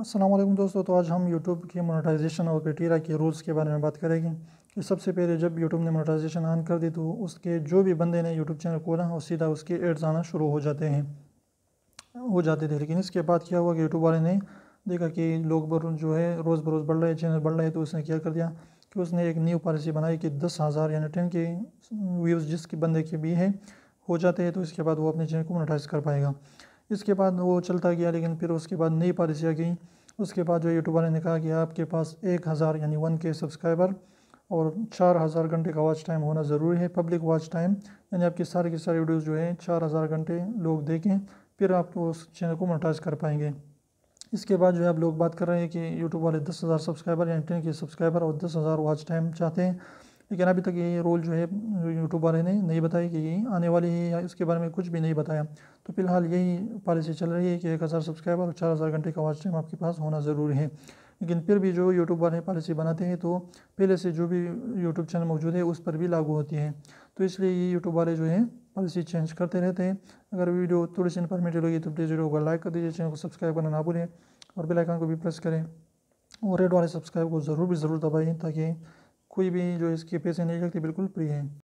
असलम दोस्तों तो आज हम YouTube के मोनेटाइजेशन और क्राइटेरिया के रूल्स के बारे में बात करेंगे कि सबसे पहले जब YouTube ने मोनेटाइजेशन ऑन कर दी तो उसके जो भी बंदे ने YouTube चैनल खोला और सीधा उसके एड्स आना शुरू हो जाते हैं हो जाते थे लेकिन इसके बाद क्या हुआ कि YouTube वाले ने देखा कि लोग बर जो है रोज़ बरोज़ बढ़ रहे चैनल बढ़ रहे तो उसने क्या कर दिया कि उसने एक न्यू पॉलिसी बनाई कि दस हज़ार यानी टेन के व्यूज़ जिसके बंदे के भी हैं हो जाते हैं तो इसके बाद वो अपने चैनल को मोनेटाइज कर पाएगा इसके बाद वो चलता गया लेकिन फिर उसके बाद नई पॉलिसियाँ गई उसके बाद जो यूट्यूबर ने कहा कि आपके पास एक हज़ार यानी वन के सब्सक्राइबर और चार हज़ार घंटे का वॉच टाइम होना ज़रूरी है पब्लिक वॉच टाइम यानी आपकी सारे की सारी वीडियोज़ जो हैं चार हज़ार घंटे लोग देखें फिर आप उस चैनल को मोटाइज कर पाएंगे इसके बाद जो है आप लोग बात कर रहे हैं कि यूट्यूब वाले दस हज़ार सब्सक्राइबर यानी टेन के सब्सक्राइबर और दस हज़ार वॉच टाइम चाहते हैं लेकिन अभी तक ये रोल जो है यूट्यूब वाले ने नहीं बताया कि यही आने वाली है या इसके बारे में कुछ भी नहीं बताया तो फिलहाल यही पॉलिसी चल रही है कि एक हज़ार सब्सक्राइबर और चार हज़ार घंटे का वॉच टाइम आपके पास होना ज़रूरी है लेकिन फिर भी जो यूट्यूब वाले पॉलिसी बनाते हैं तो पहले से जो भी यूट्यूब चैनल मौजूद है उस पर भी लागू होती है तो इसलिए ये यूट्यूब वाले जो है पॉलिसी चेंज करते रहते हैं अगर वीडियो थोड़ी सी इन्फॉर्मेटिव लगी तो प्लीज़ वीडियो को लाइक कर दीजिए चैनल को सब्सक्राइब करना ना भूलें और बेलाइकन को भी प्रेस करें और रेड वाले सब्सक्राइब को ज़रूर भी ज़रूर दबाएँ ताकि कोई भी जो इसकी पैसे नहीं लगती बिल्कुल फ्री है